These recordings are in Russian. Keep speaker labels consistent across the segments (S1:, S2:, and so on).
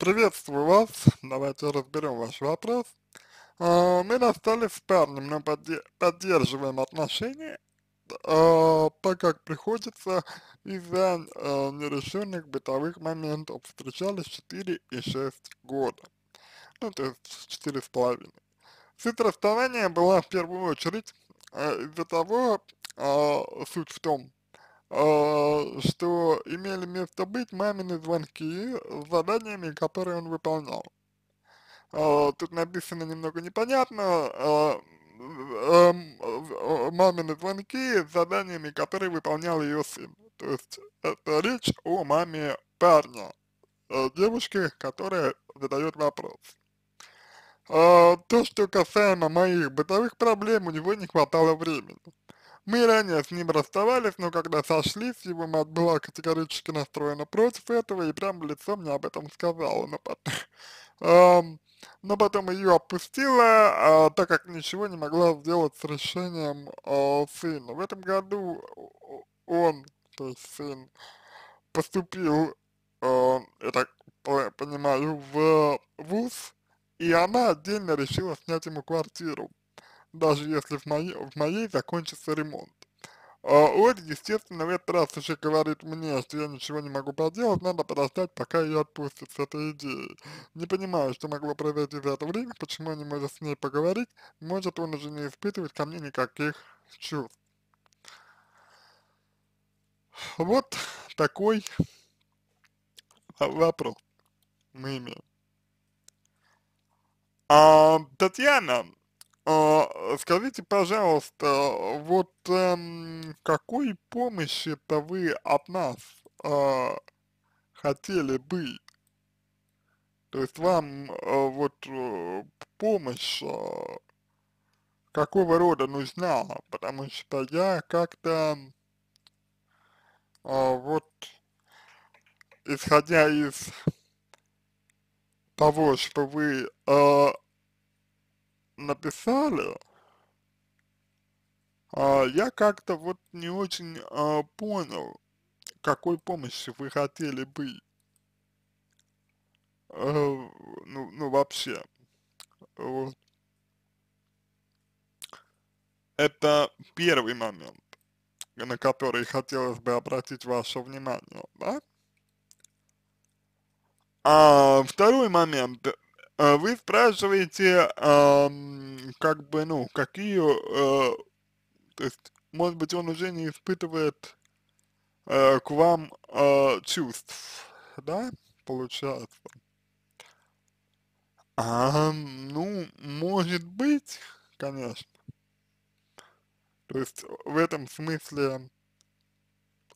S1: Приветствую вас. Давайте разберем ваш вопрос. А, мы расстались с парнем, но поддерживаем отношения, а, так как приходится из-за а, нерешенных бытовых моментов. Встречались 4 и 6 года. Ну, то есть 4 с половиной. Суть расставания была в первую очередь из-за того, суть в том, а, что имели место быть мамины звонки с заданиями, которые он выполнял. А, тут написано немного непонятно, а, эм, мамины звонки с заданиями, которые выполнял ее сын. То есть это речь о маме парня, э, девушки, которая задает вопрос. То, что касаемо моих бытовых проблем, у него не хватало времени. Мы ранее с ним расставались, но когда сошлись, его мать была категорически настроена против этого и прям в лицо мне об этом сказала. Но потом, но потом ее опустила, а, так как ничего не могла сделать с решением а, сына. В этом году он, то есть сын, поступил, а, я так понимаю, в ВУЗ, и она отдельно решила снять ему квартиру даже если в моей, в моей закончится ремонт. А, Ольга, естественно, в этот раз еще говорит мне, что я ничего не могу поделать, надо подождать, пока ее отпустят с этой идеей. Не понимаю, что могло произойти за это время, почему не может с ней поговорить, может он уже не испытывает ко мне никаких чувств. Вот такой вопрос мы имеем. А, Татьяна, а, скажите, пожалуйста, вот эм, какой помощи-то вы от нас э, хотели бы? То есть вам э, вот э, помощь э, какого рода нужна? Потому что я как-то э, вот исходя из того, что вы э, написали, а, я как-то вот не очень а, понял, какой помощи вы хотели бы, э, ну, ну вообще, вот. Это первый момент, на который хотелось бы обратить ваше внимание, да? А второй момент а вы спрашиваете, как бы, ну, какие, э, то есть, может быть, он уже не испытывает э, к вам э, чувств, да, получается. А, ну, может быть, конечно. То есть в этом смысле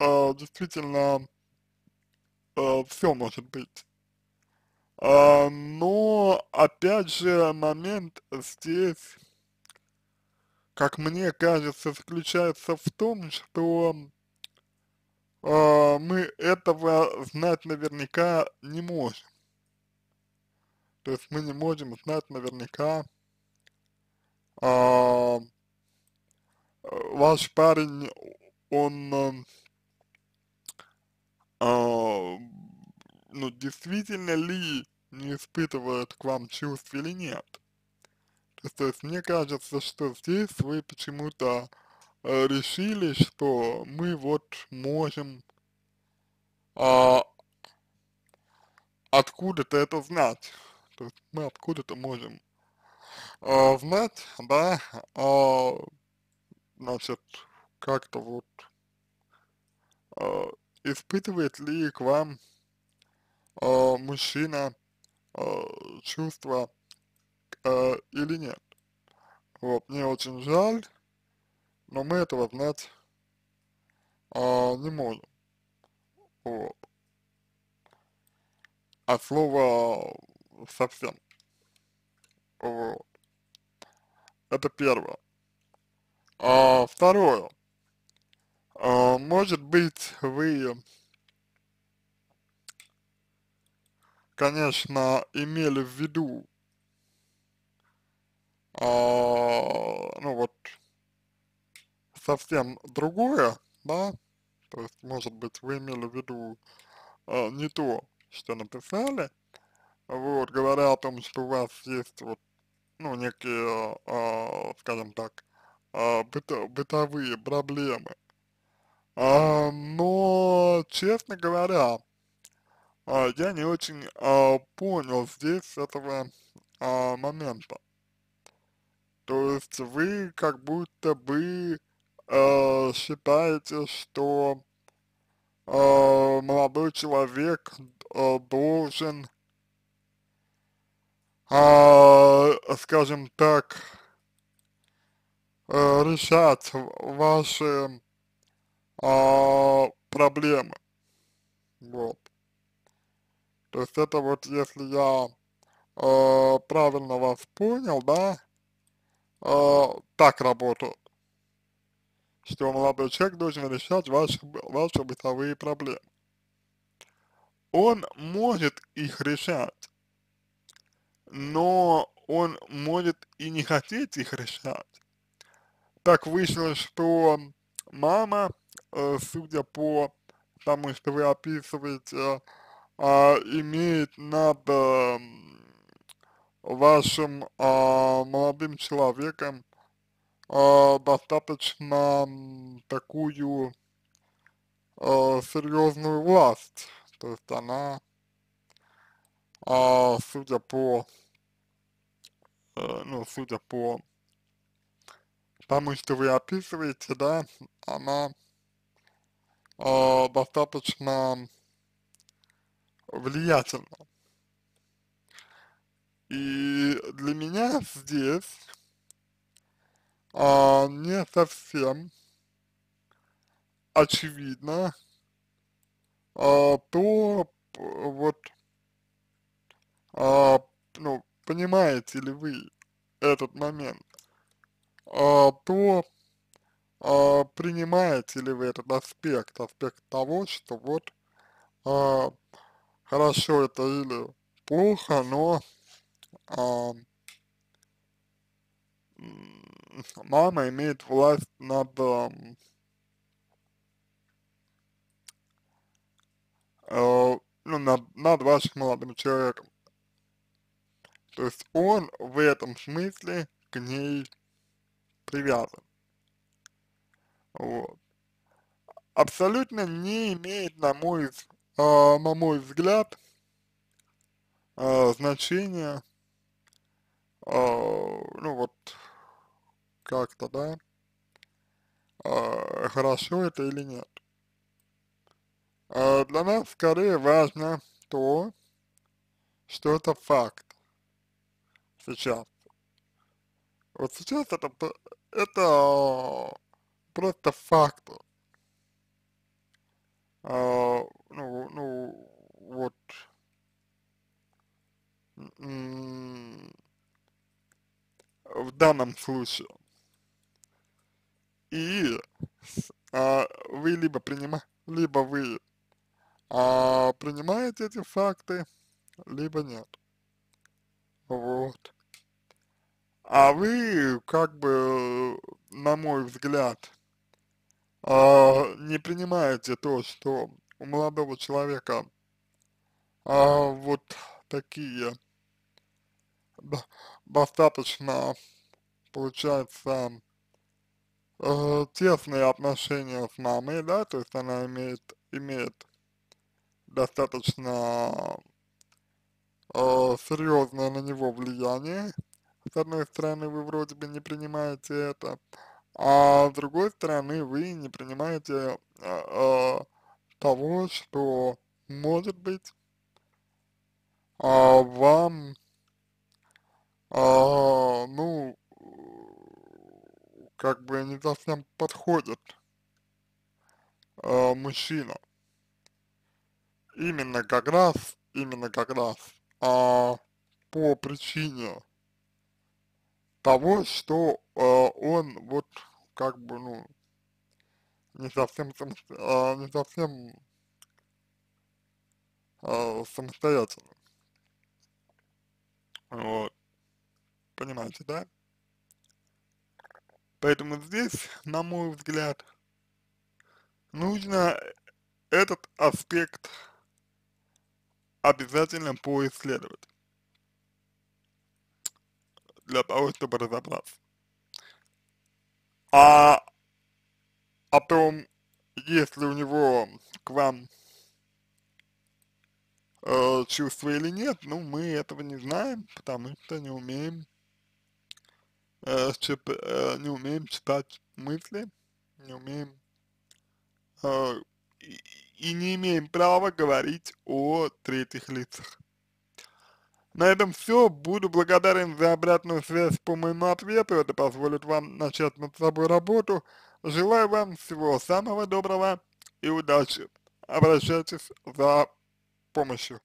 S1: действительно все может быть. А, но, опять же, момент здесь, как мне кажется, заключается в том, что а, мы этого знать наверняка не можем. То есть мы не можем знать наверняка, а, ваш парень, он, а, ну, действительно ли не испытывает к вам чувств или нет. То есть мне кажется, что здесь вы почему-то э, решили, что мы вот можем а, откуда-то это знать. То есть мы откуда-то можем а, знать, да, а, значит, как-то вот а, испытывает ли к вам а, мужчина э, чувства э, или нет. Вот, мне очень жаль, но мы этого знать э, не можем. Вот. А слово совсем. Вот. Это первое. А, второе. А, может быть, вы конечно, имели в виду, э, ну вот, совсем другое, да, то есть, может быть, вы имели в виду э, не то, что написали, вот, говоря о том, что у вас есть вот, ну, некие, э, скажем так, э, быто бытовые проблемы. Э, но, честно говоря, а, я не очень а, понял здесь этого а, момента. То есть вы как будто бы а, считаете, что а, молодой человек а, должен, а, скажем так, э, решать ваши а, проблемы. Вот. То есть это вот, если я э, правильно вас понял, да, э, так работает, что молодой человек должен решать ваши, ваши бытовые проблемы. Он может их решать, но он может и не хотеть их решать. Так вышло, что мама, э, судя по тому, что вы описываете, а, имеет над а, вашим а, молодым человеком а, достаточно такую а, серьезную власть. То есть она, а, судя по, а, ну, судя по тому, что вы описываете, да, она а, достаточно влиятельно. И для меня здесь а, не совсем очевидно а, то вот а, ну, понимаете ли вы этот момент, а, то а, принимаете ли вы этот аспект, аспект того, что вот а, хорошо это или плохо, но а, мама имеет власть над а, ну, над, над вашим молодым человеком. То есть он в этом смысле к ней привязан. Вот. Абсолютно не имеет, на мой взгляд, а, на мой взгляд, а, значение, а, ну вот, как-то, да, хорошо это или нет. Для нас скорее важно то, что это факт сейчас. Вот сейчас это, это просто факт. А, ну, ну, вот, м-м. в данном случае. И а, вы либо принима, либо вы а, принимаете эти факты, либо нет. Вот. А вы, как бы, на мой взгляд, а, не принимаете то, что у молодого человека а, вот такие достаточно, получается, э, тесные отношения с мамой, да, то есть она имеет, имеет достаточно э, серьезное на него влияние. С одной стороны, вы вроде бы не принимаете это, а с другой стороны вы не принимаете э, того, что может быть э, вам, э, ну, как бы не совсем подходит э, мужчина. Именно как раз, именно как раз э, по причине того, что э, он вот как бы, ну, не совсем, э, не совсем э, самостоятельно. Вот. Понимаете, да? Поэтому здесь, на мой взгляд, нужно этот аспект обязательно поисследовать для того, чтобы разобраться. А о том, если у него к вам э, чувства или нет, ну, мы этого не знаем, потому что не умеем, э, чип, э, не умеем читать мысли, не умеем э, и, и не имеем права говорить о третьих лицах. На этом все. Буду благодарен за обратную связь по моему ответу. Это позволит вам начать над собой работу. Желаю вам всего самого доброго и удачи. Обращайтесь за помощью.